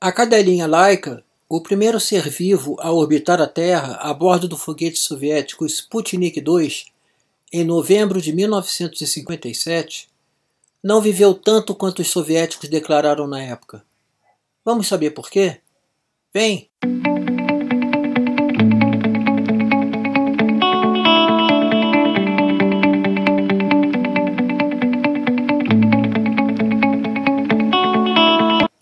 A cadelinha Laika, o primeiro ser vivo a orbitar a Terra a bordo do foguete soviético Sputnik 2, em novembro de 1957, não viveu tanto quanto os soviéticos declararam na época. Vamos saber por quê? Bem.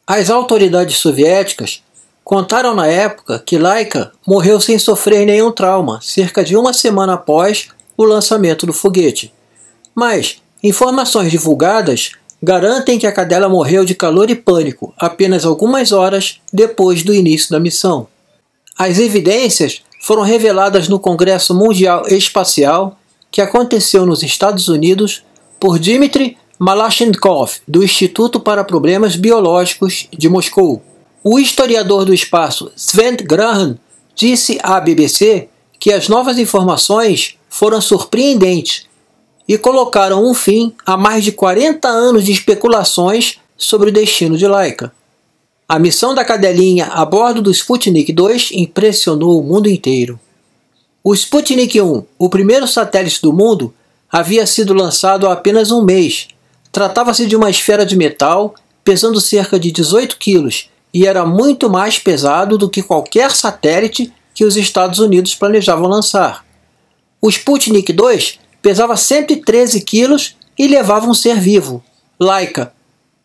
As autoridades soviéticas contaram na época que Laika morreu sem sofrer nenhum trauma, cerca de uma semana após o lançamento do foguete. Mas informações divulgadas garantem que a cadela morreu de calor e pânico apenas algumas horas depois do início da missão. As evidências foram reveladas no Congresso Mundial Espacial, que aconteceu nos Estados Unidos, por Dmitry Malashnikov, do Instituto para Problemas Biológicos de Moscou. O historiador do espaço Sven Graham disse à BBC que as novas informações foram surpreendentes e colocaram um fim a mais de 40 anos de especulações sobre o destino de Laika. A missão da cadelinha a bordo do Sputnik 2 impressionou o mundo inteiro. O Sputnik 1, o primeiro satélite do mundo, havia sido lançado há apenas um mês Tratava-se de uma esfera de metal pesando cerca de 18 quilos e era muito mais pesado do que qualquer satélite que os Estados Unidos planejavam lançar. O Sputnik 2 pesava 113 quilos e levava um ser vivo, Laika.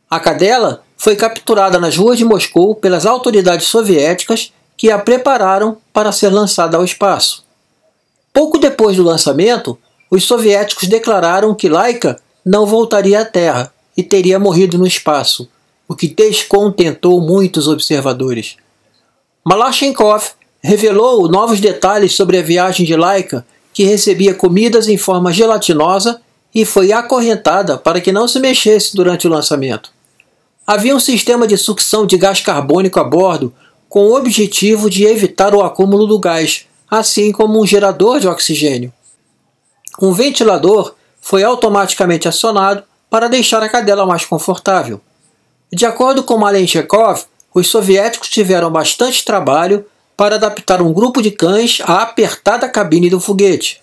A cadela foi capturada nas ruas de Moscou pelas autoridades soviéticas que a prepararam para ser lançada ao espaço. Pouco depois do lançamento, os soviéticos declararam que Laika não voltaria à Terra e teria morrido no espaço, o que descontentou muitos observadores. Malashenkov revelou novos detalhes sobre a viagem de Laika, que recebia comidas em forma gelatinosa e foi acorrentada para que não se mexesse durante o lançamento. Havia um sistema de sucção de gás carbônico a bordo com o objetivo de evitar o acúmulo do gás, assim como um gerador de oxigênio. Um ventilador foi automaticamente acionado para deixar a cadela mais confortável. De acordo com Malen Chekhov, os soviéticos tiveram bastante trabalho para adaptar um grupo de cães à apertada cabine do foguete.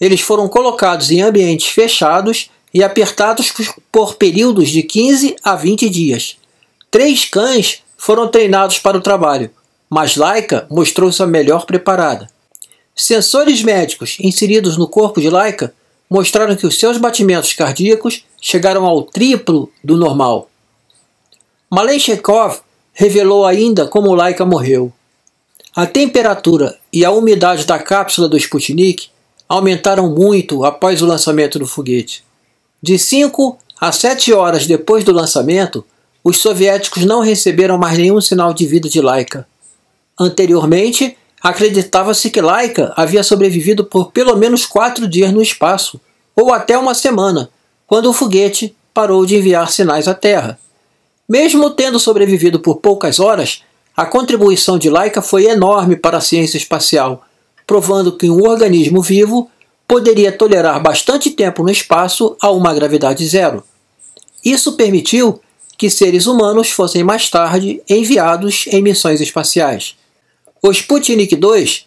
Eles foram colocados em ambientes fechados e apertados por períodos de 15 a 20 dias. Três cães foram treinados para o trabalho, mas Laika mostrou-se a melhor preparada. Sensores médicos inseridos no corpo de Laika mostraram que os seus batimentos cardíacos chegaram ao triplo do normal. Malenkov revelou ainda como Laika morreu. A temperatura e a umidade da cápsula do Sputnik aumentaram muito após o lançamento do foguete. De 5 a 7 horas depois do lançamento, os soviéticos não receberam mais nenhum sinal de vida de Laika. Anteriormente, Acreditava-se que Laika havia sobrevivido por pelo menos quatro dias no espaço, ou até uma semana, quando o foguete parou de enviar sinais à Terra. Mesmo tendo sobrevivido por poucas horas, a contribuição de Laika foi enorme para a ciência espacial, provando que um organismo vivo poderia tolerar bastante tempo no espaço a uma gravidade zero. Isso permitiu que seres humanos fossem mais tarde enviados em missões espaciais. O Sputnik 2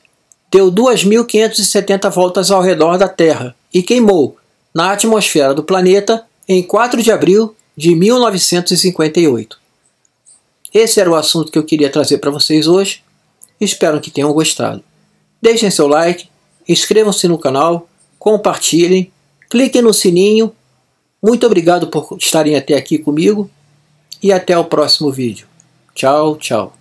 deu 2.570 voltas ao redor da Terra e queimou na atmosfera do planeta em 4 de abril de 1958. Esse era o assunto que eu queria trazer para vocês hoje. Espero que tenham gostado. Deixem seu like, inscrevam-se no canal, compartilhem, cliquem no sininho. Muito obrigado por estarem até aqui comigo e até o próximo vídeo. Tchau, tchau.